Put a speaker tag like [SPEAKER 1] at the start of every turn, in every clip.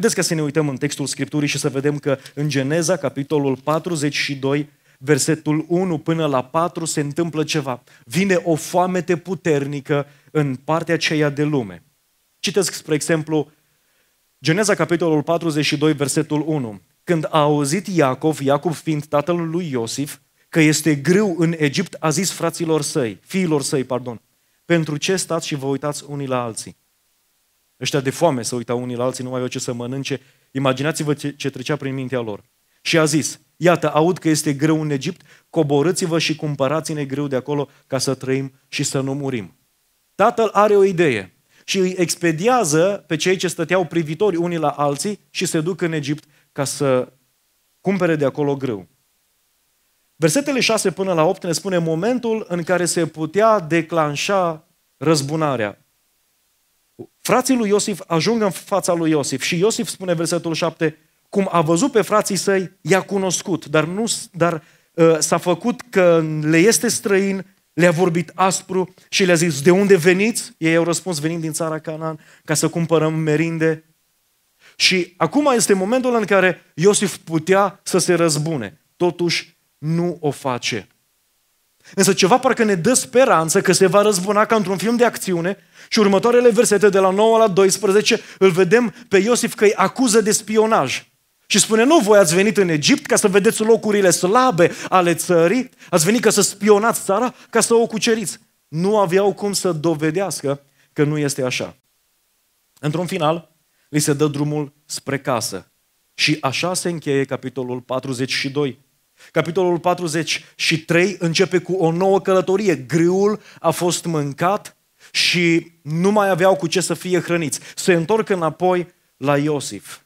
[SPEAKER 1] Haideți ca să ne uităm în textul Scripturii și să vedem că în Geneza, capitolul 42, versetul 1 până la 4, se întâmplă ceva. Vine o foamete puternică în partea aceea de lume. Citesc, spre exemplu, Geneza, capitolul 42, versetul 1. Când a auzit Iacov, Iacov fiind tatăl lui Iosif, că este greu în Egipt, a zis fraților săi, fiilor săi, pardon, pentru ce stați și vă uitați unii la alții? Ăștia de foame se uitau unii la alții, nu mai aveau ce să mănânce. Imaginați-vă ce trecea prin mintea lor. Și a zis, iată, aud că este greu în Egipt, coborâți-vă și cumpărați-ne greu de acolo ca să trăim și să nu murim. Tatăl are o idee și îi expediază pe cei ce stăteau privitori unii la alții și se duc în Egipt ca să cumpere de acolo greu. Versetele 6 până la 8 ne spune momentul în care se putea declanșa răzbunarea. Frații lui Iosif ajung în fața lui Iosif și Iosif spune versetul 7, cum a văzut pe frații săi, i-a cunoscut, dar, nu, dar uh, s-a făcut că le este străin, le-a vorbit aspru și le-a zis, de unde veniți? Ei au răspuns, venim din țara Canaan ca să cumpărăm merinde. Și acum este momentul în care Iosif putea să se răzbune. Totuși, nu o face. Însă ceva parcă ne dă speranță că se va răzbuna ca într-un film de acțiune și următoarele versete de la 9 la 12 îl vedem pe Iosif că îi acuză de spionaj. Și spune, nu, voi ați venit în Egipt ca să vedeți locurile slabe ale țării, ați venit ca să spionați țara, ca să o cuceriți. Nu aveau cum să dovedească că nu este așa. Într-un final, li se dă drumul spre casă. Și așa se încheie capitolul 42 Capitolul 43 începe cu o nouă călătorie. Grâul a fost mâncat și nu mai aveau cu ce să fie hrăniți. Se întorc înapoi la Iosif.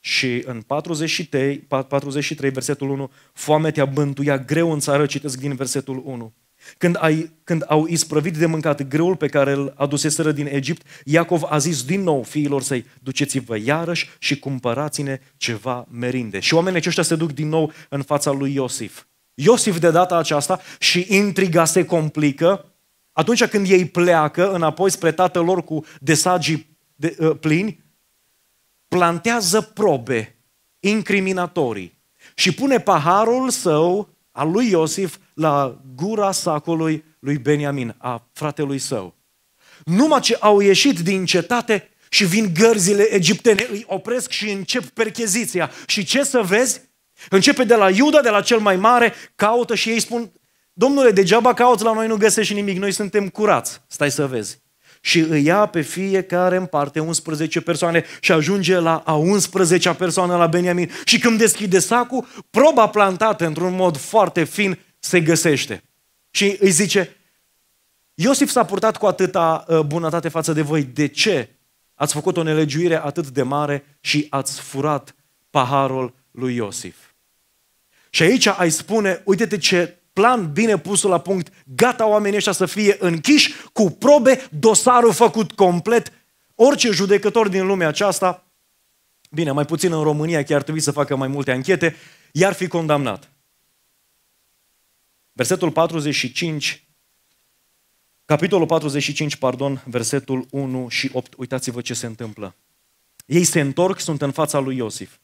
[SPEAKER 1] Și în 43, 43 versetul 1, foamea te bântuia greu în țară, citesc din versetul 1. Când, ai, când au isprăvit de mâncat greul pe care îl aduseseră din Egipt, Iacov a zis din nou fiilor săi, duceți-vă iarăși și cumpărați-ne ceva merinde. Și oamenii aceștia se duc din nou în fața lui Iosif. Iosif de data aceasta și intriga se complică. Atunci când ei pleacă înapoi spre tatăl lor cu desagii de, uh, plini, plantează probe incriminatorii și pune paharul său a lui Iosif la gura sacului lui Beniamin, a fratelui său. Numai ce au ieșit din cetate și vin gărzile egiptene, îi opresc și încep percheziția. Și ce să vezi? Începe de la Iuda, de la cel mai mare, caută și ei spun, domnule, degeaba cauți, la noi nu găsești nimic, noi suntem curați, stai să vezi și îi ia pe fiecare în parte 11 persoane și ajunge la a 11-a persoană la Beniamin. Și când deschide sacul, proba plantată într-un mod foarte fin se găsește. Și îi zice, Iosif s-a purtat cu atâta uh, bunătate față de voi. De ce ați făcut o nelegiuire atât de mare și ați furat paharul lui Iosif? Și aici ai spune, uite-te ce plan bine pus la punct, gata oamenii ăștia să fie închiși cu probe, dosarul făcut complet. Orice judecător din lumea aceasta, bine, mai puțin în România, chiar ar trebui să facă mai multe anchete, i-ar fi condamnat. Versetul 45, capitolul 45, pardon, versetul 1 și 8, uitați-vă ce se întâmplă. Ei se întorc, sunt în fața lui Iosif.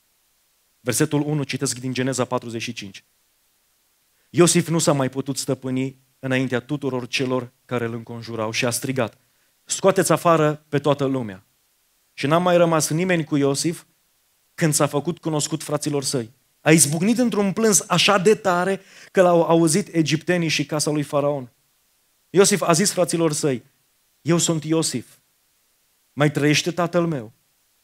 [SPEAKER 1] Versetul 1, citesc din Geneza 45. Iosif nu s-a mai putut stăpâni înaintea tuturor celor care îl înconjurau și a strigat, scoateți afară pe toată lumea. Și n-a mai rămas nimeni cu Iosif când s-a făcut cunoscut fraților săi. A izbucnit într-un plâns așa de tare că l-au auzit egiptenii și casa lui Faraon. Iosif a zis fraților săi, eu sunt Iosif, mai trăiește tatăl meu.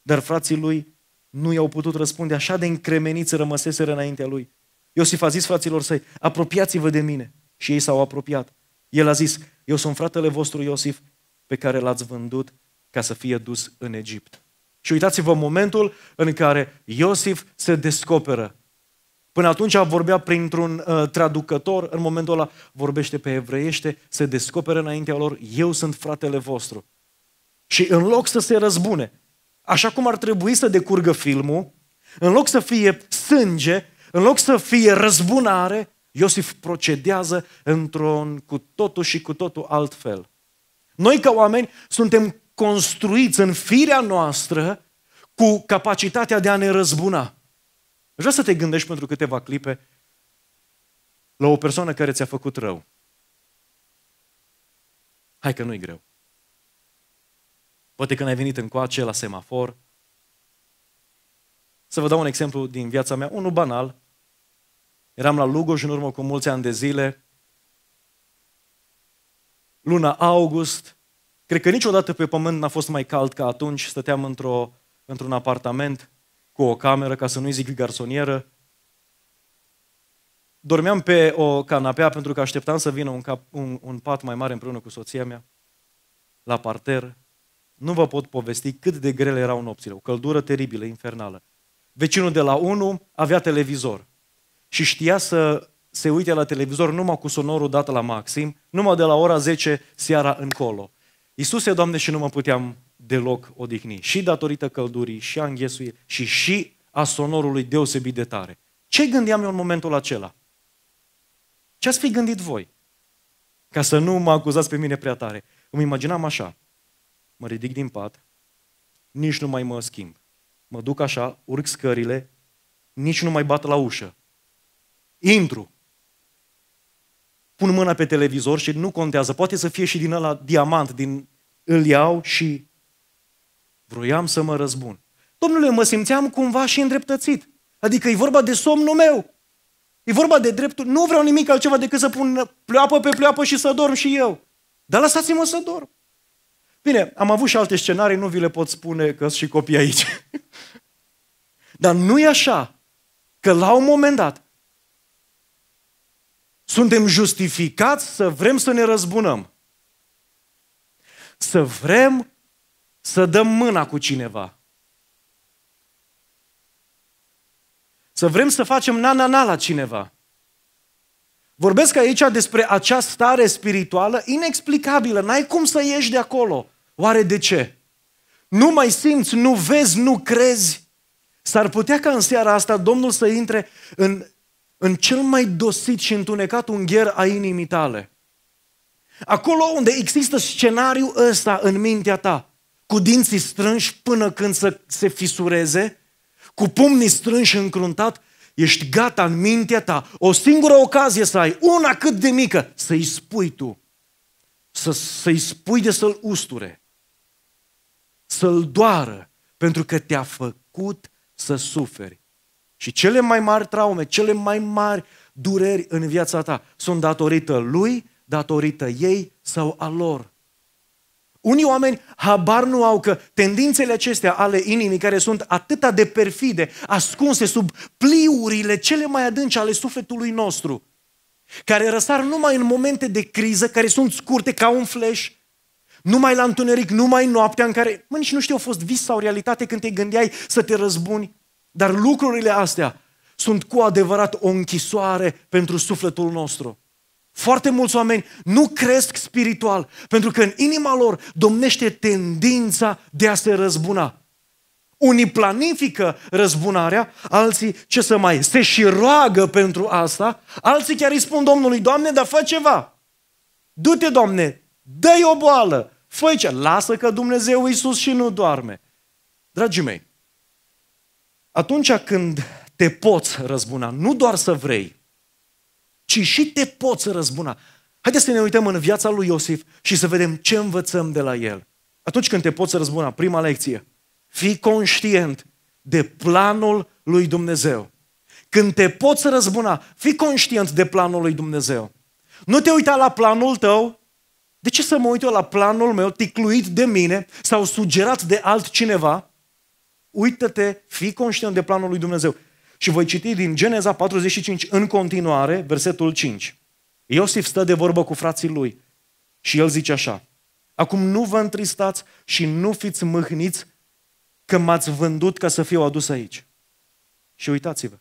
[SPEAKER 1] Dar frații lui nu i-au putut răspunde, așa de încremeniți rămăseseră înaintea lui. Iosif a zis fraților săi, apropiați-vă de mine. Și ei s-au apropiat. El a zis, eu sunt fratele vostru Iosif pe care l-ați vândut ca să fie dus în Egipt. Și uitați-vă momentul în care Iosif se descoperă. Până atunci vorbea printr-un uh, traducător, în momentul ăla vorbește pe evreiește, se descoperă înaintea lor, eu sunt fratele vostru. Și în loc să se răzbune, așa cum ar trebui să decurgă filmul, în loc să fie sânge, în loc să fie răzbunare, Iosif procedează într-un cu totul și cu totul alt fel. Noi ca oameni suntem construiți în firea noastră cu capacitatea de a ne răzbuna. Vreau să te gândești pentru câteva clipe la o persoană care ți-a făcut rău. Hai că nu-i greu. Poate când ai venit încoace la semafor. Să vă dau un exemplu din viața mea, unul banal. Eram la Lugoj în urmă cu mulți ani de zile. Luna august. Cred că niciodată pe pământ n-a fost mai cald ca atunci. Stăteam într-o, într-un apartament cu o cameră, ca să nu-i zic garsonieră. Dormeam pe o canapea pentru că așteptam să vină un, cap, un, un pat mai mare împreună cu soția mea la parter. Nu vă pot povesti cât de grele erau nopțile, o căldură teribilă, infernală. Vecinul de la 1 avea televizor și știa să se uite la televizor numai cu sonorul dat la maxim, numai de la ora 10 seara încolo. Iisuse, Doamne, și nu mă puteam deloc odihni. Și datorită căldurii, și a și și a sonorului deosebit de tare. Ce gândeam eu în momentul acela? Ce ați fi gândit voi? Ca să nu mă acuzați pe mine prea tare. Îmi imaginam așa. Mă ridic din pat, nici nu mai mă schimb. Mă duc așa, urc scările, nici nu mai bat la ușă. Intru. Pun mâna pe televizor și nu contează. Poate să fie și din ăla diamant, din îl iau și vroiam să mă răzbun. Domnule, mă simțeam cumva și îndreptățit. Adică e vorba de somnul meu. E vorba de dreptul. Nu vreau nimic altceva decât să pun pleoapă pe pleoapă și să dorm și eu. Dar lăsați-mă să dorm. Bine, am avut și alte scenarii, nu vi le pot spune că sunt și copii aici. Dar nu e așa că la un moment dat suntem justificați să vrem să ne răzbunăm. Să vrem să dăm mâna cu cineva. Să vrem să facem na-na-na la cineva. Vorbesc aici despre acea stare spirituală inexplicabilă. N-ai cum să ieși de acolo. Oare de ce? Nu mai simți, nu vezi, nu crezi. S-ar putea ca în seara asta Domnul să intre în în cel mai dosit și întunecat ungher a inimii tale. Acolo unde există scenariul ăsta în mintea ta, cu dinții strânși până când să se fisureze, cu pumnii strânși încruntat, ești gata în mintea ta, o singură ocazie să ai, una cât de mică, să-i spui tu, să, să-i spui de să-l usture, să-l doară, pentru că te-a făcut să suferi. Și cele mai mari traume, cele mai mari dureri în viața ta sunt datorită lui, datorită ei sau a lor. Unii oameni habar nu au că tendințele acestea ale inimii, care sunt atâta de perfide, ascunse sub pliurile cele mai adânci ale sufletului nostru, care răsar numai în momente de criză, care sunt scurte ca un flash, numai la întuneric, numai noaptea în care, mă, nici nu știu, a fost vis sau realitate când te gândeai să te răzbuni. Dar lucrurile astea sunt cu adevărat o închisoare pentru sufletul nostru. Foarte mulți oameni nu cresc spiritual pentru că în inima lor domnește tendința de a se răzbuna. Unii planifică răzbunarea, alții ce să mai, se și roagă pentru asta, alții chiar îi spun Domnului, Doamne, dar fă ceva. Du-te, Doamne, dă-i o boală, fă ce, lasă că Dumnezeu Iisus și nu doarme. Dragii mei, atunci când te poți răzbuna, nu doar să vrei, ci și te poți răzbuna. Haideți să ne uităm în viața lui Iosif și să vedem ce învățăm de la el. Atunci când te poți răzbuna, prima lecție, fii conștient de planul lui Dumnezeu. Când te poți răzbuna, fii conștient de planul lui Dumnezeu. Nu te uita la planul tău. De ce să mă uit eu la planul meu ticluit de mine sau sugerat de altcineva? uită-te, fii conștient de planul lui Dumnezeu. Și voi citi din Geneza 45 în continuare, versetul 5. Iosif stă de vorbă cu frații lui și el zice așa, Acum nu vă întristați și nu fiți mâhniți că m-ați vândut ca să fiu adus aici. Și uitați-vă,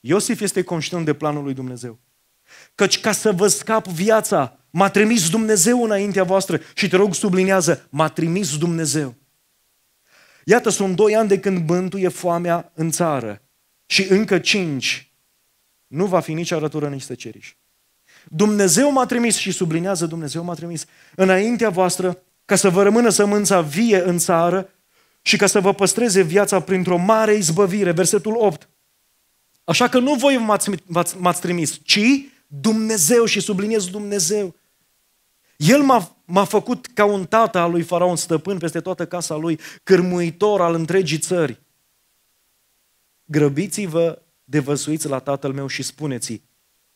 [SPEAKER 1] Iosif este conștient de planul lui Dumnezeu. Căci ca să vă scap viața, m-a trimis Dumnezeu înaintea voastră și te rog sublinează, m-a trimis Dumnezeu. Iată, sunt doi ani de când bântuie foamea în țară și încă cinci. Nu va fi nici arătură, nici tăceriș. Dumnezeu m-a trimis și sublinează Dumnezeu m-a trimis înaintea voastră ca să vă rămână sămânța vie în țară și ca să vă păstreze viața printr-o mare izbăvire. Versetul 8. Așa că nu voi m m-ați, m-ați trimis, ci Dumnezeu și subliniez Dumnezeu. El m-a, m-a făcut ca un tată al lui Faraon, stăpân peste toată casa lui, cârmuitor al întregii țări. Grăbiți-vă, de văsuiți la tatăl meu și spuneți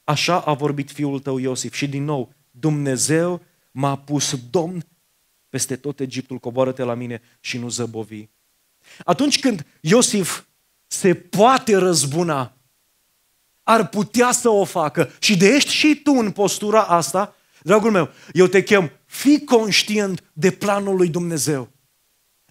[SPEAKER 1] așa a vorbit fiul tău Iosif. Și din nou, Dumnezeu m-a pus domn peste tot Egiptul, coboară-te la mine și nu zăbovi. Atunci când Iosif se poate răzbuna, ar putea să o facă și de ești și tu în postura asta, Dragul meu, eu te chem, fii conștient de planul lui Dumnezeu.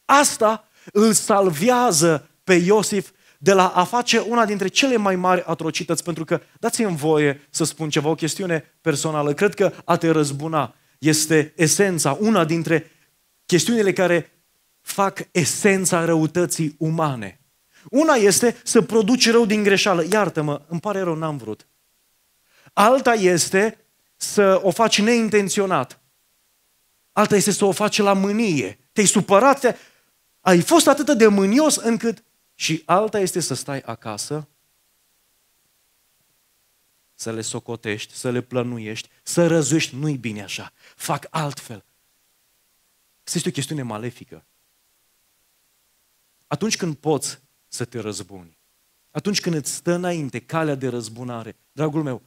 [SPEAKER 1] Asta îl salvează pe Iosif de la a face una dintre cele mai mari atrocități, pentru că dați-mi voie să spun ceva, o chestiune personală. Cred că a te răzbuna este esența, una dintre chestiunile care fac esența răutății umane. Una este să produci rău din greșeală. Iartă-mă, îmi pare rău, n-am vrut. Alta este să o faci neintenționat. Alta este să o faci la mânie. Te-ai supărat, te ai fost atât de mânios încât... Și alta este să stai acasă, să le socotești, să le plănuiești, să răzuiești. Nu-i bine așa, fac altfel. Asta este o chestiune malefică. Atunci când poți să te răzbuni, atunci când îți stă înainte calea de răzbunare, dragul meu,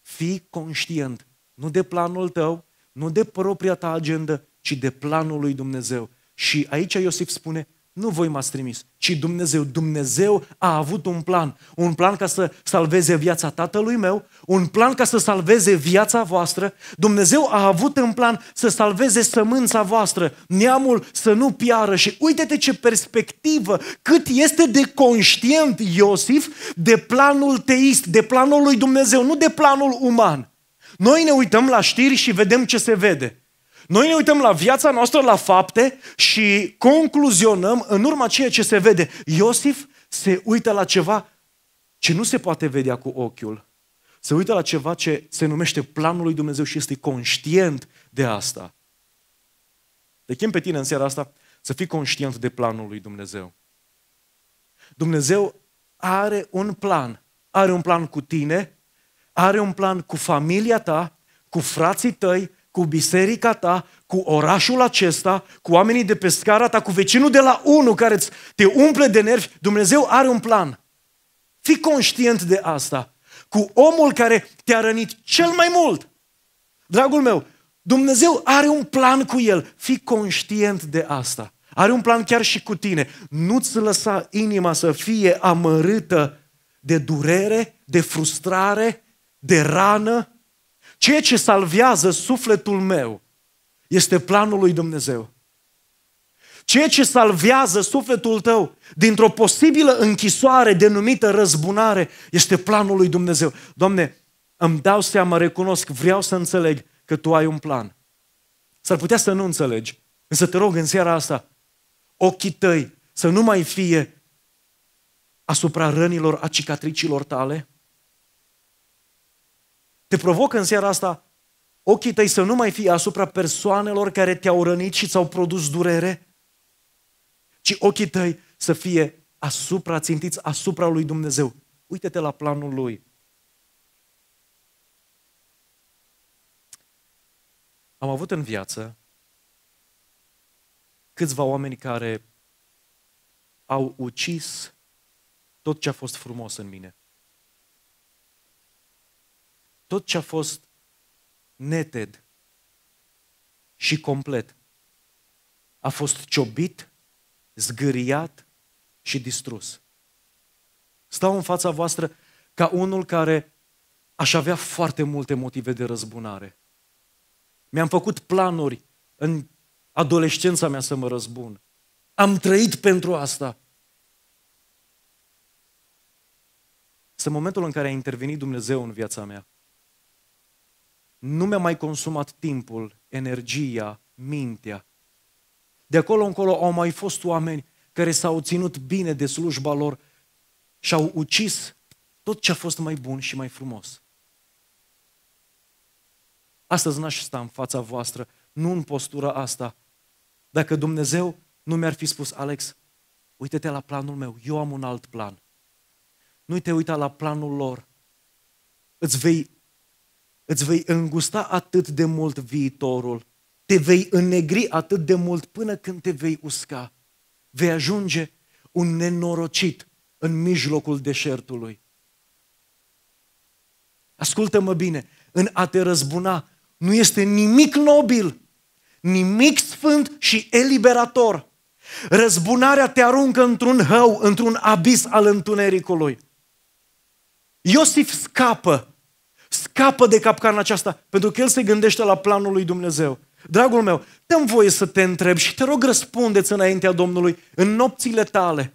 [SPEAKER 1] fii conștient nu de planul tău, nu de propria ta agendă, ci de planul lui Dumnezeu. Și aici Iosif spune, nu voi m-ați trimis, ci Dumnezeu. Dumnezeu a avut un plan. Un plan ca să salveze viața tatălui meu, un plan ca să salveze viața voastră. Dumnezeu a avut în plan să salveze sămânța voastră, neamul să nu piară. Și uite-te ce perspectivă, cât este de conștient Iosif de planul teist, de planul lui Dumnezeu, nu de planul uman. Noi ne uităm la știri și vedem ce se vede. Noi ne uităm la viața noastră, la fapte și concluzionăm în urma ceea ce se vede. Iosif se uită la ceva ce nu se poate vedea cu ochiul. Se uită la ceva ce se numește planul lui Dumnezeu și este conștient de asta. Te chem pe tine în seara asta să fii conștient de planul lui Dumnezeu. Dumnezeu are un plan. Are un plan cu tine, are un plan cu familia ta, cu frații tăi, cu biserica ta, cu orașul acesta, cu oamenii de pe scara ta, cu vecinul de la unul care te umple de nervi. Dumnezeu are un plan. Fii conștient de asta. Cu omul care te-a rănit cel mai mult. Dragul meu, Dumnezeu are un plan cu el. Fii conștient de asta. Are un plan chiar și cu tine. Nu-ți lăsa inima să fie amărâtă de durere, de frustrare, de rană. Ceea ce salvează sufletul meu este planul lui Dumnezeu. Ceea ce salvează sufletul tău dintr-o posibilă închisoare denumită răzbunare este planul lui Dumnezeu. Doamne, îmi dau seama, recunosc, vreau să înțeleg că Tu ai un plan. S-ar putea să nu înțelegi, însă te rog în seara asta, ochii tăi să nu mai fie asupra rănilor, a cicatricilor tale, te provoc în seara asta ochii tăi să nu mai fie asupra persoanelor care te-au rănit și ți-au produs durere, ci ochii tăi să fie asupra, țintiți asupra lui Dumnezeu. Uite-te la planul lui. Am avut în viață câțiva oameni care au ucis tot ce a fost frumos în mine tot ce a fost neted și complet a fost ciobit, zgâriat și distrus. Stau în fața voastră ca unul care aș avea foarte multe motive de răzbunare. Mi-am făcut planuri în adolescența mea să mă răzbun. Am trăit pentru asta. Este momentul în care a intervenit Dumnezeu în viața mea nu mi-a mai consumat timpul, energia, mintea. De acolo încolo au mai fost oameni care s-au ținut bine de slujba lor și au ucis tot ce a fost mai bun și mai frumos. Astăzi n-aș sta în fața voastră, nu în postura asta. Dacă Dumnezeu nu mi-ar fi spus, Alex, uite-te la planul meu, eu am un alt plan. Nu te uita la planul lor. Îți vei îți vei îngusta atât de mult viitorul, te vei înnegri atât de mult până când te vei usca. Vei ajunge un nenorocit în mijlocul deșertului. Ascultă-mă bine, în a te răzbuna nu este nimic nobil, nimic sfânt și eliberator. Răzbunarea te aruncă într-un hău, într-un abis al întunericului. Iosif scapă Scapă de capcana aceasta, pentru că el se gândește la planul lui Dumnezeu. Dragul meu, dăm voie să te întreb și te rog răspundeți înaintea Domnului în nopțile tale.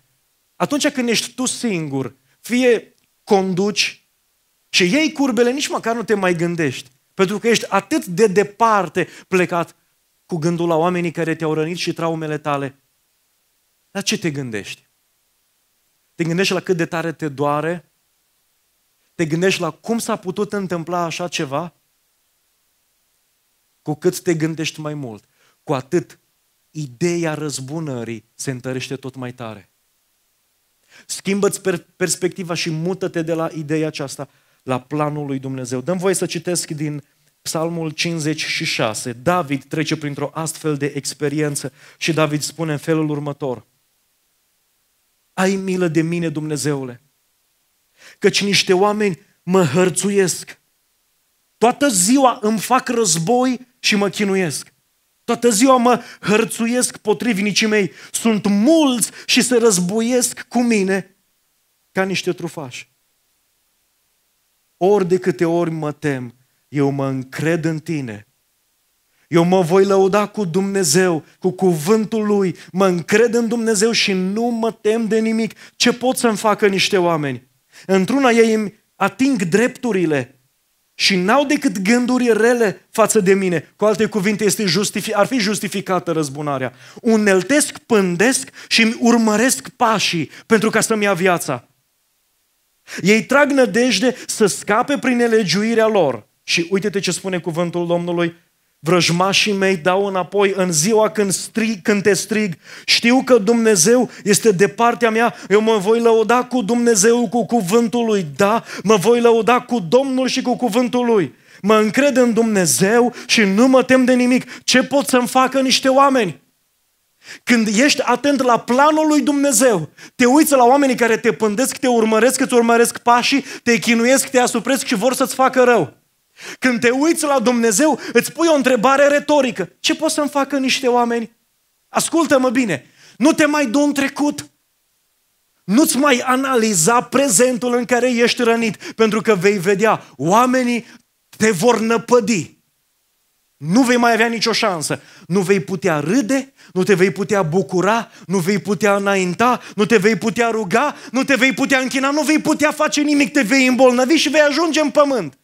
[SPEAKER 1] Atunci când ești tu singur, fie conduci și iei curbele, nici măcar nu te mai gândești. Pentru că ești atât de departe plecat cu gândul la oamenii care te-au rănit și traumele tale. La ce te gândești? Te gândești la cât de tare te doare? Te gândești la cum s-a putut întâmpla așa ceva? Cu cât te gândești mai mult, cu atât ideea răzbunării se întărește tot mai tare. Schimbă-ți per- perspectiva și mută-te de la ideea aceasta la planul lui Dumnezeu. Dăm voie să citesc din Psalmul 56. David trece printr-o astfel de experiență și David spune în felul următor. Ai milă de mine, Dumnezeule, căci niște oameni mă hărțuiesc. Toată ziua îmi fac război și mă chinuiesc. Toată ziua mă hărțuiesc potrivnicii mei. Sunt mulți și se războiesc cu mine ca niște trufași. Ori de câte ori mă tem, eu mă încred în tine. Eu mă voi lăuda cu Dumnezeu, cu cuvântul Lui, mă încred în Dumnezeu și nu mă tem de nimic. Ce pot să-mi facă niște oameni? Într-una ei îmi ating drepturile și n-au decât gânduri rele față de mine. Cu alte cuvinte, este justifi- ar fi justificată răzbunarea. Uneltesc, pândesc și îmi urmăresc pașii pentru ca să-mi ia viața. Ei trag nădejde să scape prin elegiuirea lor. Și uite-te ce spune cuvântul Domnului Vrăjmașii mei dau înapoi în ziua când, strig, când te strig. Știu că Dumnezeu este de partea mea. Eu mă voi lăuda cu Dumnezeu, cu cuvântul lui. Da, mă voi lăuda cu Domnul și cu cuvântul lui. Mă încred în Dumnezeu și nu mă tem de nimic. Ce pot să-mi facă niște oameni? Când ești atent la planul lui Dumnezeu, te uiți la oamenii care te pândesc, te urmăresc, îți urmăresc pașii, te chinuiesc, te asupresc și vor să-ți facă rău. Când te uiți la Dumnezeu, îți pui o întrebare retorică. Ce pot să-mi facă niște oameni? Ascultă-mă bine, nu te mai du în trecut. Nu-ți mai analiza prezentul în care ești rănit, pentru că vei vedea, oamenii te vor năpădi. Nu vei mai avea nicio șansă. Nu vei putea râde, nu te vei putea bucura, nu vei putea înainta, nu te vei putea ruga, nu te vei putea închina, nu vei putea face nimic, te vei îmbolnăvi și vei ajunge în pământ.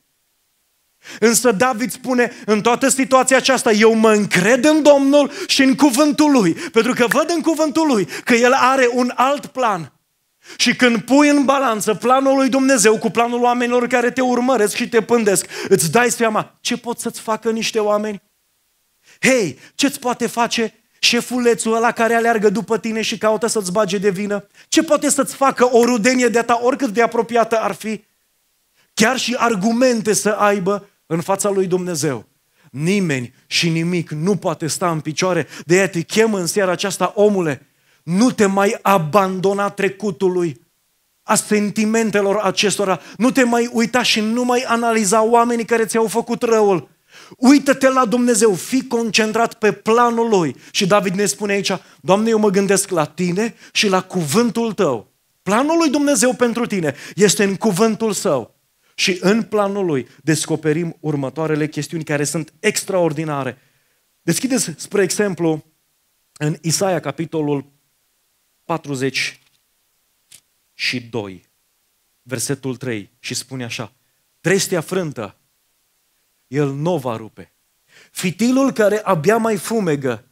[SPEAKER 1] Însă David spune, în toată situația aceasta, eu mă încred în Domnul și în cuvântul lui, pentru că văd în cuvântul lui că el are un alt plan. Și când pui în balanță planul lui Dumnezeu cu planul oamenilor care te urmăresc și te pândesc, îți dai seama ce pot să-ți facă niște oameni. Hei, ce-ți poate face șefulețul ăla care aleargă după tine și caută să-ți bage de vină? Ce poate să-ți facă o rudenie de-a ta, oricât de apropiată ar fi? Chiar și argumente să aibă în fața lui Dumnezeu. Nimeni și nimic nu poate sta în picioare. De aia te chem în seara aceasta, omule, nu te mai abandona trecutului, a sentimentelor acestora, nu te mai uita și nu mai analiza oamenii care ți-au făcut răul. Uită-te la Dumnezeu, fii concentrat pe planul Lui. Și David ne spune aici, Doamne, eu mă gândesc la Tine și la cuvântul Tău. Planul lui Dumnezeu pentru tine este în cuvântul Său. Și în planul lui descoperim următoarele chestiuni care sunt extraordinare. Deschideți, spre exemplu, în Isaia, capitolul 42, versetul 3, și spune așa, Trestia frântă, el nu va rupe. Fitilul care abia mai fumegă,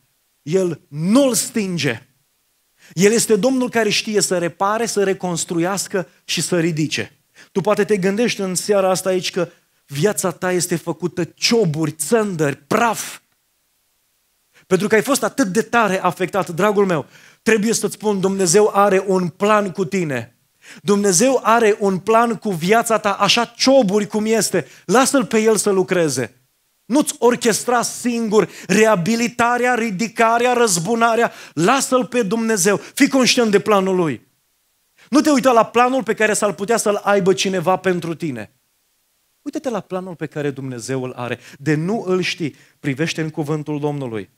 [SPEAKER 1] el nu-l stinge. El este Domnul care știe să repare, să reconstruiască și să ridice. Tu poate te gândești în seara asta aici că viața ta este făcută cioburi, țândări, praf. Pentru că ai fost atât de tare afectat, dragul meu, trebuie să-ți spun, Dumnezeu are un plan cu tine. Dumnezeu are un plan cu viața ta, așa cioburi cum este. Lasă-L pe El să lucreze. Nu-ți orchestra singur reabilitarea, ridicarea, răzbunarea. Lasă-L pe Dumnezeu. Fii conștient de planul Lui. Nu te uita la planul pe care s-ar putea să-l aibă cineva pentru tine. Uită-te la planul pe care Dumnezeu îl are. De nu îl știi, privește în cuvântul Domnului.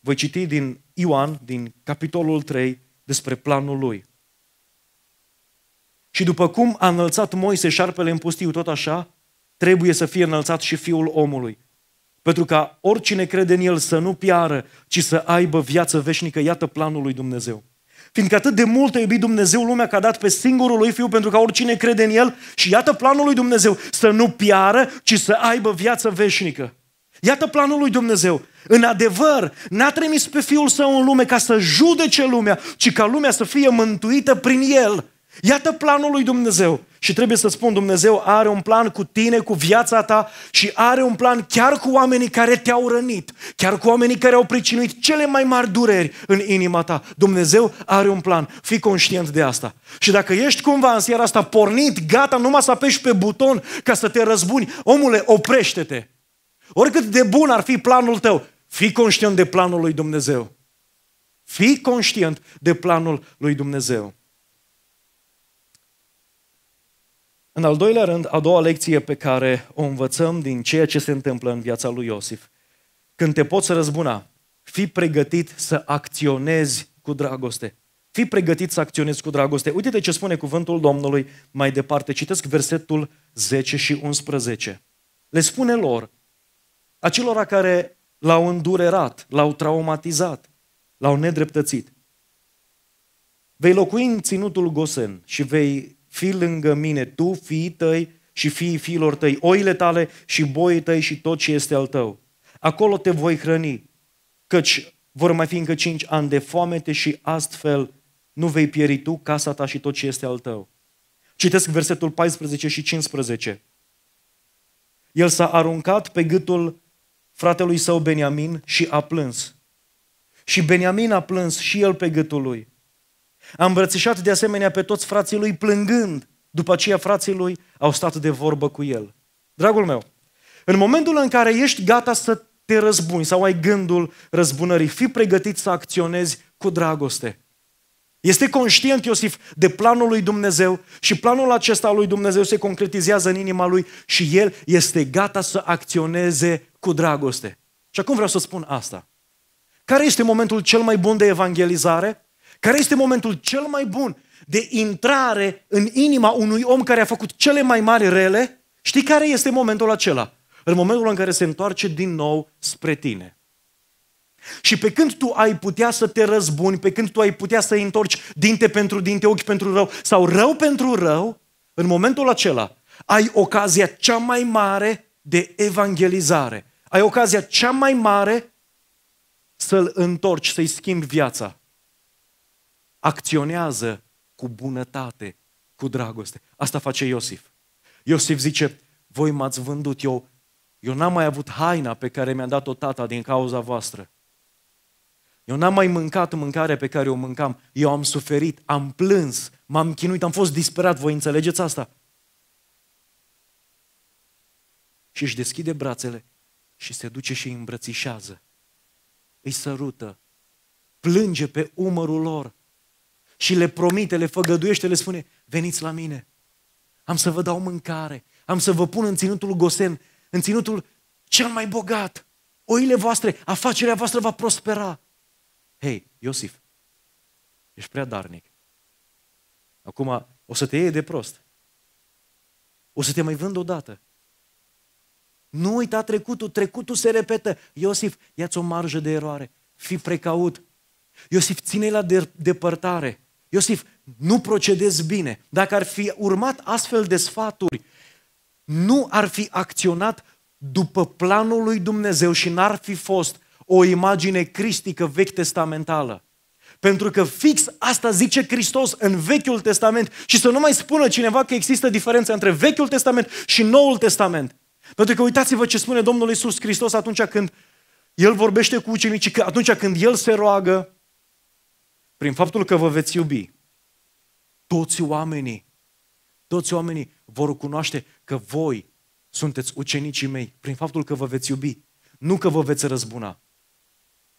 [SPEAKER 1] Voi citi din Ioan, din capitolul 3, despre planul lui. Și după cum a înălțat Moise șarpele în pustiu, tot așa, trebuie să fie înălțat și fiul omului. Pentru ca oricine crede în el să nu piară, ci să aibă viață veșnică, iată planul lui Dumnezeu. Fiindcă atât de mult a iubit Dumnezeu lumea că a dat pe singurul lui Fiu pentru ca oricine crede în El și iată planul lui Dumnezeu, să nu piară, ci să aibă viață veșnică. Iată planul lui Dumnezeu. În adevăr, n-a trimis pe Fiul Său în lume ca să judece lumea, ci ca lumea să fie mântuită prin El. Iată planul lui Dumnezeu. Și trebuie să spun, Dumnezeu are un plan cu tine, cu viața ta și are un plan chiar cu oamenii care te-au rănit, chiar cu oamenii care au pricinuit cele mai mari dureri în inima ta. Dumnezeu are un plan. Fii conștient de asta. Și dacă ești cumva în seara asta pornit, gata, numai să apeși pe buton ca să te răzbuni, omule, oprește-te. Oricât de bun ar fi planul tău, fii conștient de planul lui Dumnezeu. Fii conștient de planul lui Dumnezeu. În al doilea rând, a doua lecție pe care o învățăm din ceea ce se întâmplă în viața lui Iosif. Când te poți răzbuna, fii pregătit să acționezi cu dragoste. Fii pregătit să acționezi cu dragoste. Uite ce spune cuvântul Domnului mai departe. Citesc versetul 10 și 11. Le spune lor, acelora care l-au îndurerat, l-au traumatizat, l-au nedreptățit. Vei locui în ținutul Gosen și vei fii lângă mine, tu, fii tăi și fii fiilor tăi, oile tale și boii tăi și tot ce este al tău. Acolo te voi hrăni, căci vor mai fi încă cinci ani de foamete și astfel nu vei pieri tu, casa ta și tot ce este al tău. Citesc versetul 14 și 15. El s-a aruncat pe gâtul fratelui său Beniamin și a plâns. Și Beniamin a plâns și el pe gâtul lui. A îmbrățișat de asemenea pe toți frații lui plângând. După aceea frații lui au stat de vorbă cu el. Dragul meu, în momentul în care ești gata să te răzbuni sau ai gândul răzbunării, fii pregătit să acționezi cu dragoste. Este conștient Iosif de planul lui Dumnezeu și planul acesta al lui Dumnezeu se concretizează în inima lui și el este gata să acționeze cu dragoste. Și acum vreau să spun asta. Care este momentul cel mai bun de evangelizare? Care este momentul cel mai bun de intrare în inima unui om care a făcut cele mai mari rele? Știi care este momentul acela? În momentul în care se întoarce din nou spre tine. Și pe când tu ai putea să te răzbuni, pe când tu ai putea să întorci dinte pentru dinte, ochi pentru rău sau rău pentru rău, în momentul acela ai ocazia cea mai mare de evangelizare. Ai ocazia cea mai mare să-l întorci, să-i schimbi viața acționează cu bunătate, cu dragoste. Asta face Iosif. Iosif zice, voi m-ați vândut, eu, eu n-am mai avut haina pe care mi-a dat-o tata din cauza voastră. Eu n-am mai mâncat mâncarea pe care o mâncam. Eu am suferit, am plâns, m-am chinuit, am fost disperat. Voi înțelegeți asta? Și își deschide brațele și se duce și îi îmbrățișează. Îi sărută, plânge pe umărul lor, și le promite, le făgăduiește, le spune, veniți la mine, am să vă dau mâncare, am să vă pun în ținutul gosen, în ținutul cel mai bogat, oile voastre, afacerea voastră va prospera. Hei, Iosif, ești prea darnic. Acum o să te iei de prost. O să te mai vând odată. Nu uita trecutul, trecutul se repetă. Iosif, ia-ți o marjă de eroare, fii precaut. Iosif, ține la depărtare. Iosif, nu procedezi bine. Dacă ar fi urmat astfel de sfaturi, nu ar fi acționat după planul lui Dumnezeu și n-ar fi fost o imagine cristică vechi testamentală. Pentru că fix asta zice Hristos în Vechiul Testament și să nu mai spună cineva că există diferența între Vechiul Testament și Noul Testament. Pentru că uitați-vă ce spune Domnul Iisus Hristos atunci când El vorbește cu ucenicii, că atunci când El se roagă, prin faptul că vă veți iubi, toți oamenii, toți oamenii vor cunoaște că voi sunteți ucenicii mei prin faptul că vă veți iubi, nu că vă veți răzbuna.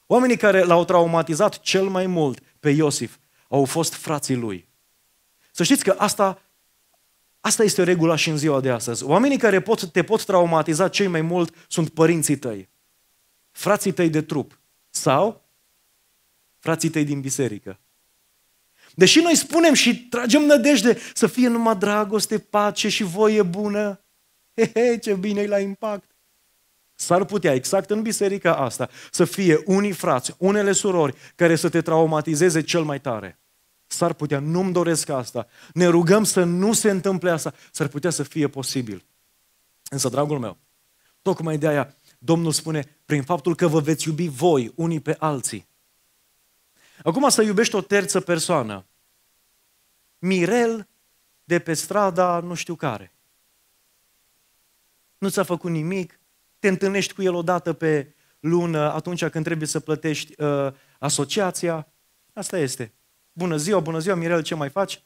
[SPEAKER 1] Oamenii care l-au traumatizat cel mai mult pe Iosif au fost frații lui. Să știți că asta, asta este regula și în ziua de astăzi. Oamenii care pot, te pot traumatiza cei mai mult sunt părinții tăi, frații tăi de trup sau frații tăi din biserică. Deși noi spunem și tragem nădejde să fie numai dragoste, pace și voie bună, he, he ce bine e la impact. S-ar putea, exact în biserica asta, să fie unii frați, unele surori, care să te traumatizeze cel mai tare. S-ar putea, nu-mi doresc asta. Ne rugăm să nu se întâmple asta. S-ar putea să fie posibil. Însă, dragul meu, tocmai de aia Domnul spune, prin faptul că vă veți iubi voi unii pe alții, Acum să iubești o terță persoană. Mirel de pe strada nu știu care. Nu ți-a făcut nimic, te întâlnești cu el odată pe lună atunci când trebuie să plătești uh, asociația. Asta este. Bună ziua, bună ziua, Mirel, ce mai faci?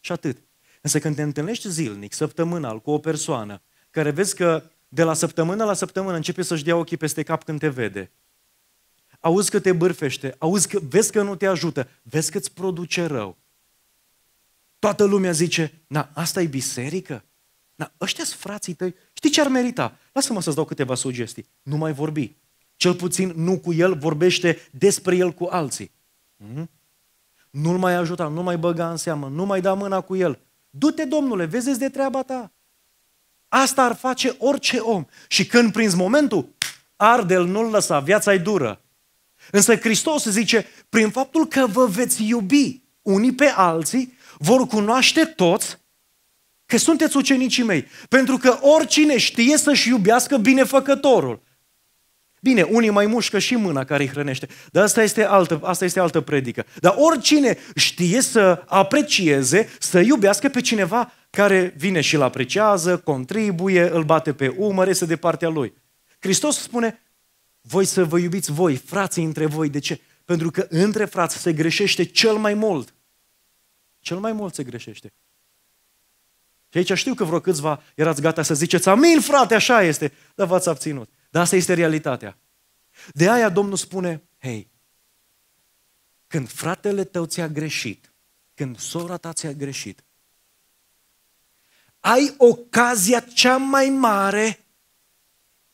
[SPEAKER 1] Și atât. Însă când te întâlnești zilnic, săptămânal, cu o persoană care vezi că de la săptămână la săptămână începe să-și dea ochii peste cap când te vede, auzi că te bârfește, auzi că, vezi că nu te ajută, vezi că îți produce rău. Toată lumea zice, na, asta e biserică? Na, ăștia sunt frații tăi. Știi ce ar merita? Lasă-mă să-ți dau câteva sugestii. Nu mai vorbi. Cel puțin nu cu el, vorbește despre el cu alții. Mm-hmm. Nu-l mai ajuta, nu mai băga în seamă, nu mai da mâna cu el. Du-te, domnule, vezi de treaba ta. Asta ar face orice om. Și când prinzi momentul, arde-l, nu-l lăsa, viața e dură. Însă Hristos zice, prin faptul că vă veți iubi unii pe alții, vor cunoaște toți că sunteți ucenicii mei. Pentru că oricine știe să-și iubească binefăcătorul. Bine, unii mai mușcă și mâna care îi hrănește, dar asta este altă, asta este altă predică. Dar oricine știe să aprecieze, să iubească pe cineva care vine și îl apreciază, contribuie, îl bate pe umăr, este de partea lui. Hristos spune, voi să vă iubiți voi, frații între voi. De ce? Pentru că între frați se greșește cel mai mult. Cel mai mult se greșește. Și aici știu că vreo câțiva erați gata să ziceți, amin frate, așa este, dar v-ați abținut. Dar asta este realitatea. De aia Domnul spune, hei, când fratele tău ți-a greșit, când sora ta ți-a greșit, ai ocazia cea mai mare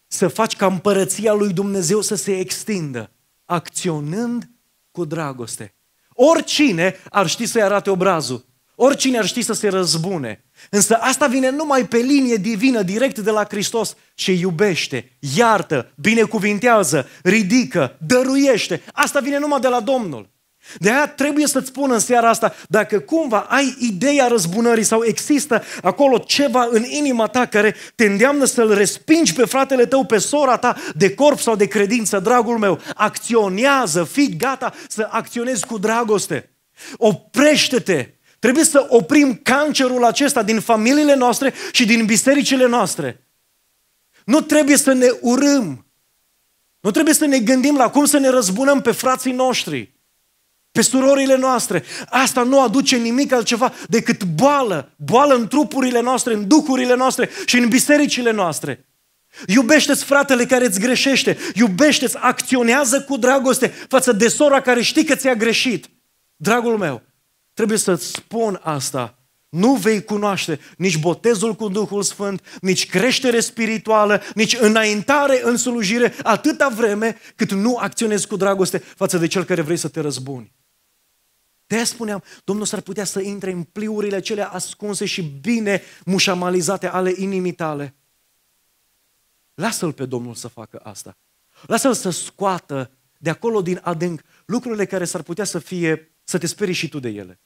[SPEAKER 1] să faci ca împărăția lui Dumnezeu să se extindă, acționând cu dragoste. Oricine ar ști să-i arate obrazul, oricine ar ști să se răzbune, însă asta vine numai pe linie divină, direct de la Hristos ce iubește, iartă, binecuvintează, ridică, dăruiește. Asta vine numai de la Domnul. De aia trebuie să-ți spun în seara asta, dacă cumva ai ideea răzbunării sau există acolo ceva în inima ta care te îndeamnă să-l respingi pe fratele tău, pe sora ta, de corp sau de credință, dragul meu, acționează, fii gata să acționezi cu dragoste. Oprește-te! Trebuie să oprim cancerul acesta din familiile noastre și din bisericile noastre. Nu trebuie să ne urâm. Nu trebuie să ne gândim la cum să ne răzbunăm pe frații noștri pe surorile noastre. Asta nu aduce nimic altceva decât boală. Boală în trupurile noastre, în duhurile noastre și în bisericile noastre. Iubește-ți fratele care îți greșește. Iubește-ți, acționează cu dragoste față de sora care știi că ți-a greșit. Dragul meu, trebuie să-ți spun asta nu vei cunoaște nici botezul cu Duhul Sfânt, nici creștere spirituală, nici înaintare în slujire, atâta vreme cât nu acționezi cu dragoste față de cel care vrei să te răzbuni. De spuneam, Domnul s-ar putea să intre în pliurile cele ascunse și bine mușamalizate ale inimii tale. Lasă-L pe Domnul să facă asta. Lasă-L să scoată de acolo din adânc lucrurile care s-ar putea să fie, să te sperii și tu de ele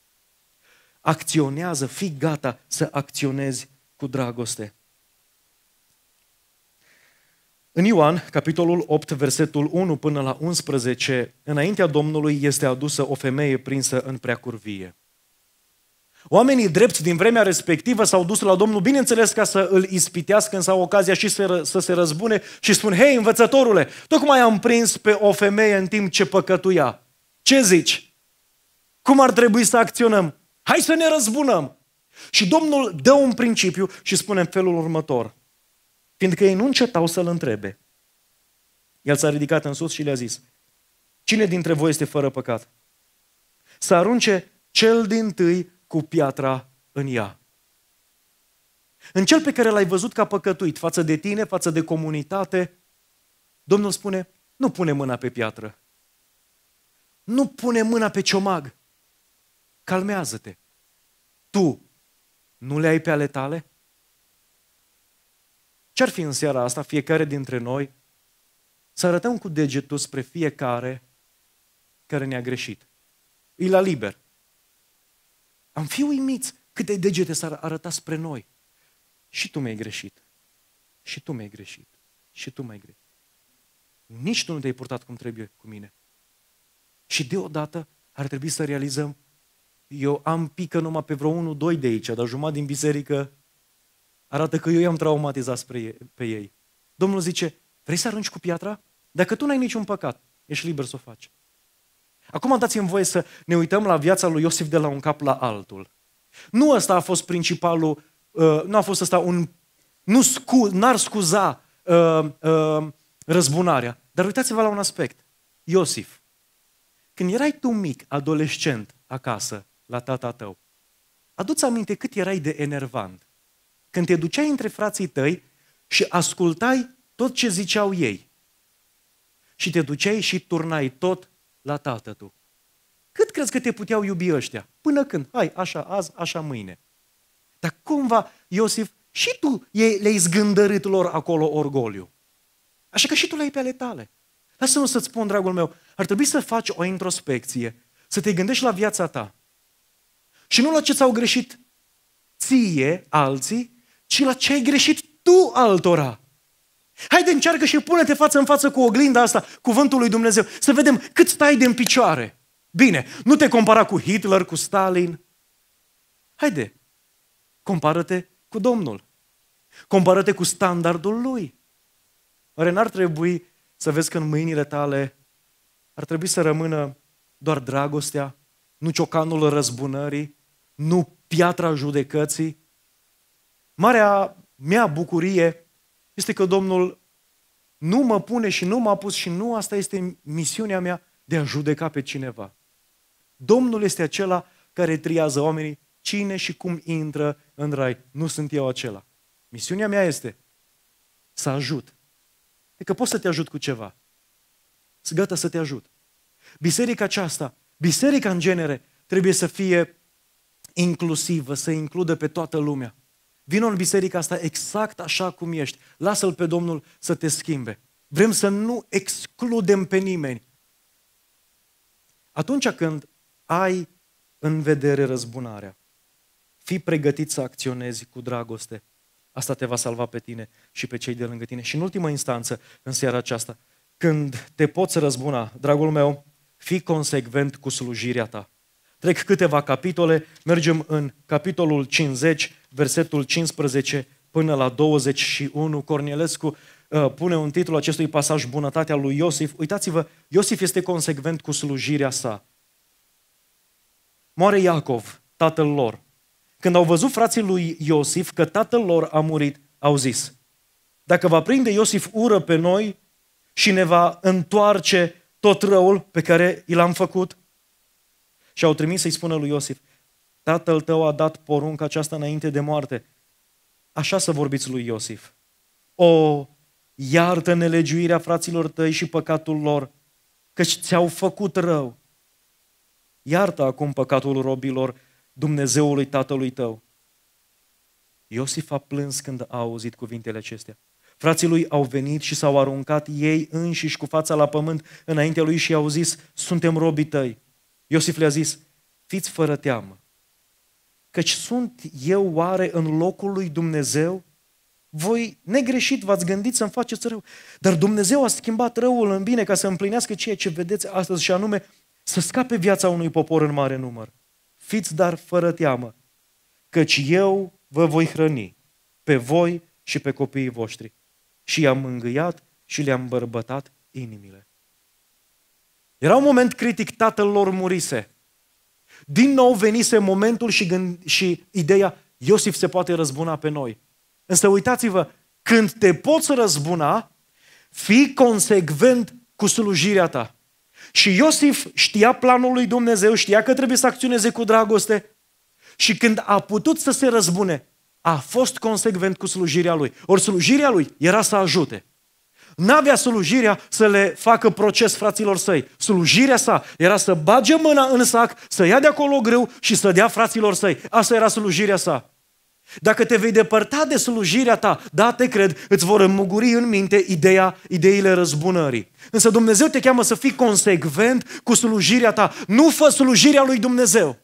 [SPEAKER 1] acționează, fii gata să acționezi cu dragoste. În Ioan, capitolul 8, versetul 1 până la 11, înaintea Domnului este adusă o femeie prinsă în preacurvie. Oamenii drepți din vremea respectivă s-au dus la Domnul, bineînțeles, ca să îl ispitească, în au ocazia și să, să se răzbune și spun, hei, învățătorule, tocmai am prins pe o femeie în timp ce păcătuia. Ce zici? Cum ar trebui să acționăm? Hai să ne răzbunăm. Și Domnul dă un principiu și spune în felul următor. Fiindcă ei nu încetau să-l întrebe. El s-a ridicat în sus și le-a zis, cine dintre voi este fără păcat? Să arunce cel din tâi cu piatra în ea. În cel pe care l-ai văzut ca păcătuit față de tine, față de comunitate, Domnul spune, nu pune mâna pe piatră. Nu pune mâna pe ciomag calmează-te. Tu nu le ai pe ale tale? Ce-ar fi în seara asta fiecare dintre noi să arătăm cu degetul spre fiecare care ne-a greșit? E la liber. Am fi uimiți câte degete s-ar arăta spre noi. Și tu mi-ai greșit. Și tu mi-ai greșit. Și tu mai greșit. Nici tu nu te-ai purtat cum trebuie cu mine. Și deodată ar trebui să realizăm eu am pică numai pe vreo unul, doi de aici, dar jumătate din biserică arată că eu i-am traumatizat spre ei, pe ei. Domnul zice, vrei să arunci cu piatra? Dacă tu n-ai niciun păcat, ești liber să o faci. Acum dați-mi voie să ne uităm la viața lui Iosif de la un cap la altul. Nu ăsta a fost principalul, uh, nu a fost ăsta un... Nu scu, n-ar scuza uh, uh, răzbunarea. Dar uitați-vă la un aspect. Iosif, când erai tu mic, adolescent, acasă, la tata tău. Aduți aminte cât erai de enervant. Când te duceai între frații tăi și ascultai tot ce ziceau ei. Și te duceai și turnai tot la tată tu. Cât crezi că te puteau iubi ăștia? Până când? Hai, așa azi, așa mâine. Dar cumva, Iosif, și tu le-ai zgândărit lor acolo orgoliu. Așa că și tu le-ai pe ale tale. Lasă-mă să-ți spun, dragul meu, ar trebui să faci o introspecție, să te gândești la viața ta. Și nu la ce ți-au greșit ție alții, ci la ce ai greșit tu altora. Haide, încearcă și pune-te față în față cu oglinda asta, cuvântul lui Dumnezeu, să vedem cât stai de în picioare. Bine, nu te compara cu Hitler, cu Stalin. Haide, compară-te cu Domnul. Compară-te cu standardul lui. Oare n-ar trebui să vezi că în mâinile tale ar trebui să rămână doar dragostea, nu ciocanul răzbunării, nu piatra judecății? Marea mea bucurie este că Domnul nu mă pune și nu m-a pus și nu asta este misiunea mea de a judeca pe cineva. Domnul este acela care triază oamenii cine și cum intră în rai. Nu sunt eu acela. Misiunea mea este să ajut. E că pot să te ajut cu ceva. Sunt gata să te ajut. Biserica aceasta, biserica în genere, trebuie să fie inclusivă, să includă pe toată lumea. Vino în biserica asta exact așa cum ești. Lasă-L pe Domnul să te schimbe. Vrem să nu excludem pe nimeni. Atunci când ai în vedere răzbunarea, fii pregătit să acționezi cu dragoste. Asta te va salva pe tine și pe cei de lângă tine. Și în ultimă instanță, în seara aceasta, când te poți răzbuna, dragul meu, fii consecvent cu slujirea ta. Trec câteva capitole, mergem în capitolul 50, versetul 15 până la 21. Cornelescu uh, pune un titlu acestui pasaj, Bunătatea lui Iosif. Uitați-vă, Iosif este consecvent cu slujirea sa. Moare Iacov, tatăl lor. Când au văzut frații lui Iosif că tatăl lor a murit, au zis, dacă va prinde Iosif ură pe noi și ne va întoarce tot răul pe care i l-am făcut, și au trimis să-i spună lui Iosif, tatăl tău a dat porunca aceasta înainte de moarte. Așa să vorbiți lui Iosif. O, iartă nelegiuirea fraților tăi și păcatul lor, căci ți-au făcut rău. Iartă acum păcatul robilor Dumnezeului tatălui tău. Iosif a plâns când a auzit cuvintele acestea. Frații lui au venit și s-au aruncat ei înșiși cu fața la pământ înaintea lui și i-au zis, suntem robii tăi. Iosif le-a zis, fiți fără teamă, căci sunt eu oare în locul lui Dumnezeu? Voi negreșit v-ați gândit să-mi faceți rău, dar Dumnezeu a schimbat răul în bine ca să împlinească ceea ce vedeți astăzi și anume să scape viața unui popor în mare număr. Fiți dar fără teamă, căci eu vă voi hrăni pe voi și pe copiii voștri. Și i-am mângâiat și le-am bărbătat inimile. Era un moment critic, tatăl lor murise. Din nou venise momentul și, gând, și ideea, Iosif se poate răzbuna pe noi. Însă uitați-vă, când te poți răzbuna, fii consecvent cu slujirea ta. Și Iosif știa planul lui Dumnezeu, știa că trebuie să acționeze cu dragoste și când a putut să se răzbune, a fost consecvent cu slujirea lui. Ori slujirea lui era să ajute. N-avea slujirea să le facă proces fraților săi. Slujirea sa era să bage mâna în sac, să ia de acolo greu și să dea fraților săi. Asta era slujirea sa. Dacă te vei depărta de slujirea ta, da, te cred, îți vor înmuguri în minte ideea, ideile răzbunării. Însă Dumnezeu te cheamă să fii consecvent cu slujirea ta. Nu fă slujirea lui Dumnezeu.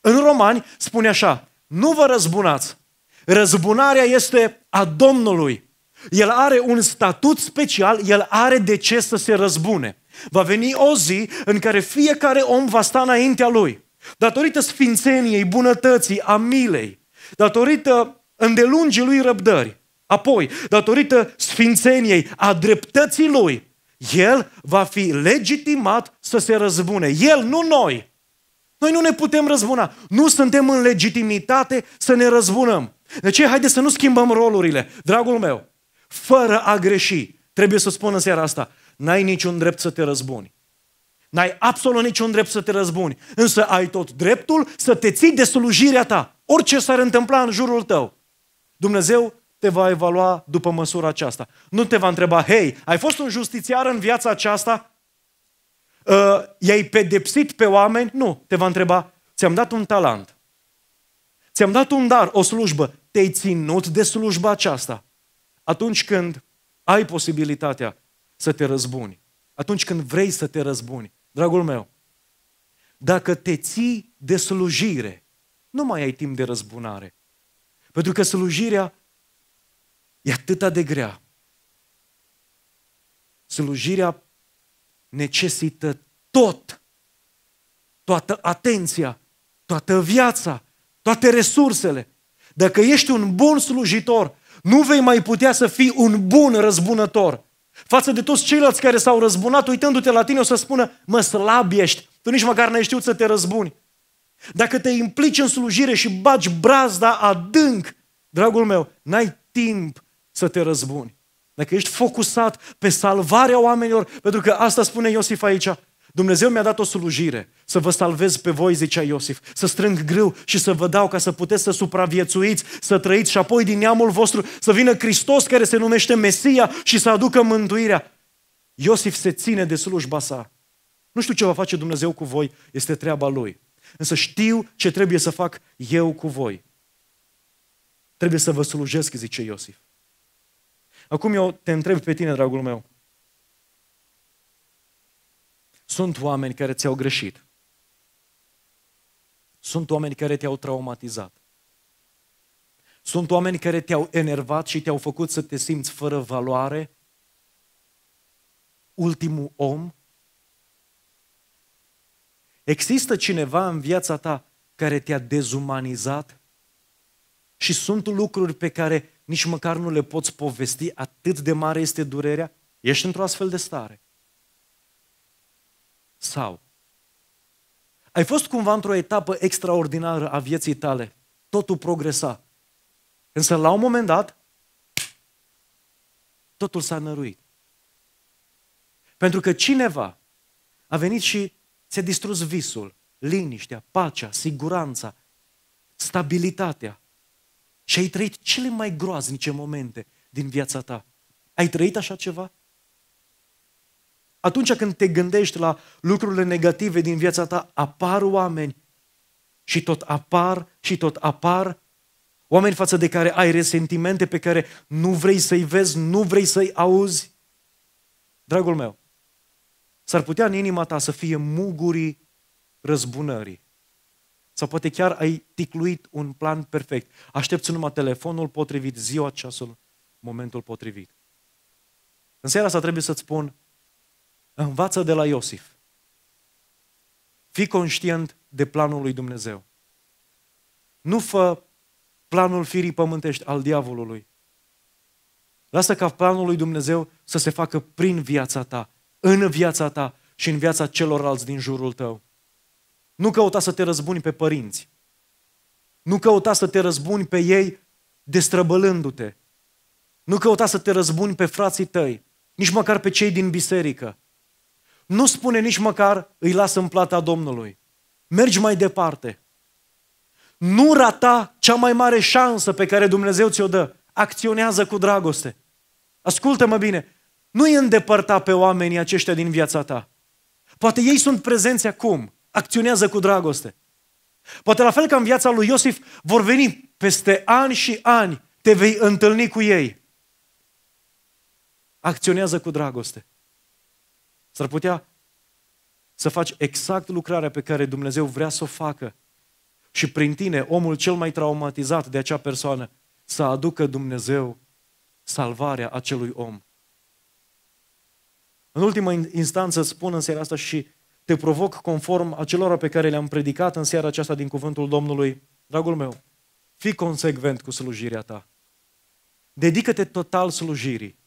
[SPEAKER 1] În Romani spune așa, nu vă răzbunați. Răzbunarea este a Domnului. El are un statut special, el are de ce să se răzbune. Va veni o zi în care fiecare om va sta înaintea lui. Datorită sfințeniei, bunătății, a milei, datorită îndelungii lui răbdări, apoi, datorită sfințeniei, a dreptății lui, el va fi legitimat să se răzbune. El, nu noi. Noi nu ne putem răzbuna. Nu suntem în legitimitate să ne răzbunăm. De ce? Haideți să nu schimbăm rolurile. Dragul meu, fără a greși, trebuie să spun seara asta, n-ai niciun drept să te răzbuni. N-ai absolut niciun drept să te răzbuni, însă ai tot dreptul să te ții de slujirea ta, orice s-ar întâmpla în jurul tău. Dumnezeu te va evalua după măsura aceasta. Nu te va întreba, hei, ai fost un justițiar în viața aceasta? Uh, i-ai pedepsit pe oameni? Nu, te va întreba, ți-am dat un talent, ți-am dat un dar, o slujbă, te-ai ținut de slujba aceasta atunci când ai posibilitatea să te răzbuni, atunci când vrei să te răzbuni, dragul meu, dacă te ții de slujire, nu mai ai timp de răzbunare. Pentru că slujirea e atâta de grea. Slujirea necesită tot, toată atenția, toată viața, toate resursele. Dacă ești un bun slujitor, nu vei mai putea să fii un bun răzbunător. Față de toți ceilalți care s-au răzbunat, uitându-te la tine, o să spună, mă slab ești, tu nici măcar n-ai știut să te răzbuni. Dacă te implici în slujire și bagi brazda adânc, dragul meu, n-ai timp să te răzbuni. Dacă ești focusat pe salvarea oamenilor, pentru că asta spune Iosif aici, Dumnezeu mi-a dat o slujire, să vă salvez pe voi, zicea Iosif, să strâng grâu și să vă dau ca să puteți să supraviețuiți, să trăiți și apoi din neamul vostru să vină Hristos care se numește Mesia și să aducă mântuirea. Iosif se ține de slujba sa. Nu știu ce va face Dumnezeu cu voi, este treaba Lui. Însă știu ce trebuie să fac eu cu voi. Trebuie să vă slujesc, zice Iosif. Acum eu te întreb pe tine, dragul meu, sunt oameni care ți-au greșit. Sunt oameni care te-au traumatizat. Sunt oameni care te-au enervat și te-au făcut să te simți fără valoare. Ultimul om. Există cineva în viața ta care te-a dezumanizat? Și sunt lucruri pe care nici măcar nu le poți povesti, atât de mare este durerea? Ești într-o astfel de stare. Sau ai fost cumva într-o etapă extraordinară a vieții tale, totul progresa, însă la un moment dat totul s-a năruit. Pentru că cineva a venit și ți-a distrus visul, liniștea, pacea, siguranța, stabilitatea. Și ai trăit cele mai groaznice momente din viața ta. Ai trăit așa ceva? Atunci când te gândești la lucrurile negative din viața ta, apar oameni și tot apar și tot apar oameni față de care ai resentimente pe care nu vrei să-i vezi, nu vrei să-i auzi. Dragul meu, s-ar putea în inima ta să fie mugurii răzbunării. Sau poate chiar ai ticluit un plan perfect. Aștepți numai telefonul potrivit, ziua, ceasul, momentul potrivit. În seara asta trebuie să-ți spun, Învață de la Iosif. Fii conștient de planul lui Dumnezeu. Nu fă planul firii pământești al diavolului. Lasă ca planul lui Dumnezeu să se facă prin viața ta, în viața ta și în viața celorlalți din jurul tău. Nu căuta să te răzbuni pe părinți. Nu căuta să te răzbuni pe ei destrăbălându-te. Nu căuta să te răzbuni pe frații tăi, nici măcar pe cei din biserică nu spune nici măcar îi las în plata Domnului. Mergi mai departe. Nu rata cea mai mare șansă pe care Dumnezeu ți-o dă. Acționează cu dragoste. Ascultă-mă bine. nu îi îndepărta pe oamenii aceștia din viața ta. Poate ei sunt prezenți acum. Acționează cu dragoste. Poate la fel ca în viața lui Iosif vor veni peste ani și ani te vei întâlni cu ei. Acționează cu dragoste. S-ar putea să faci exact lucrarea pe care Dumnezeu vrea să o facă și prin tine omul cel mai traumatizat de acea persoană să aducă Dumnezeu salvarea acelui om. În ultima instanță spun în seara asta și te provoc conform acelora pe care le-am predicat în seara aceasta din cuvântul Domnului. Dragul meu, fii consecvent cu slujirea ta. Dedică-te total slujirii.